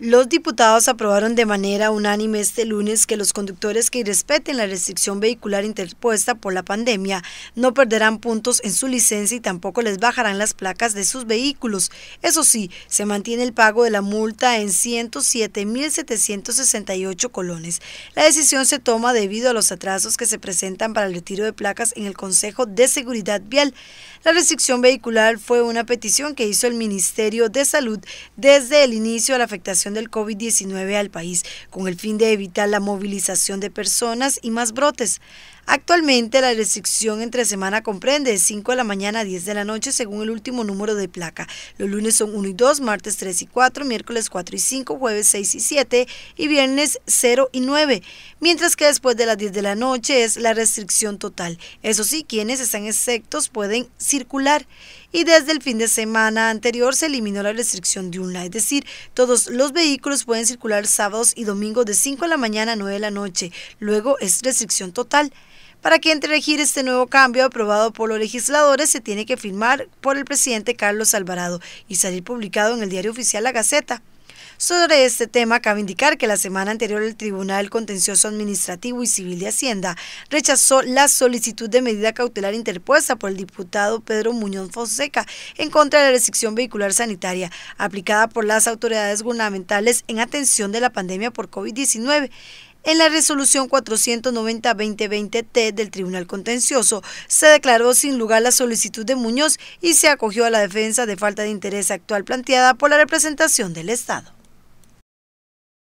Los diputados aprobaron de manera unánime este lunes que los conductores que respeten la restricción vehicular interpuesta por la pandemia no perderán puntos en su licencia y tampoco les bajarán las placas de sus vehículos. Eso sí, se mantiene el pago de la multa en 107.768 colones. La decisión se toma debido a los atrasos que se presentan para el retiro de placas en el Consejo de Seguridad Vial. La restricción vehicular fue una petición que hizo el Ministerio de Salud desde el inicio de la afectación del COVID-19 al país, con el fin de evitar la movilización de personas y más brotes. Actualmente la restricción entre semana comprende de 5 de la mañana a 10 de la noche según el último número de placa. Los lunes son 1 y 2, martes 3 y 4, miércoles 4 y 5, jueves 6 y 7 y viernes 0 y 9. Mientras que después de las 10 de la noche es la restricción total. Eso sí, quienes están exceptos pueden circular. Y desde el fin de semana anterior se eliminó la restricción de una, es decir, todos los vehículos pueden circular sábados y domingos de 5 de la mañana a 9 de la noche. Luego es restricción total. Para que entre regir este nuevo cambio aprobado por los legisladores, se tiene que firmar por el presidente Carlos Alvarado y salir publicado en el diario oficial La Gaceta. Sobre este tema, cabe indicar que la semana anterior el Tribunal Contencioso Administrativo y Civil de Hacienda rechazó la solicitud de medida cautelar interpuesta por el diputado Pedro Muñoz Fonseca en contra de la restricción vehicular sanitaria aplicada por las autoridades gubernamentales en atención de la pandemia por COVID-19. En la resolución 490-2020-T del Tribunal Contencioso se declaró sin lugar la solicitud de Muñoz y se acogió a la defensa de falta de interés actual planteada por la representación del Estado.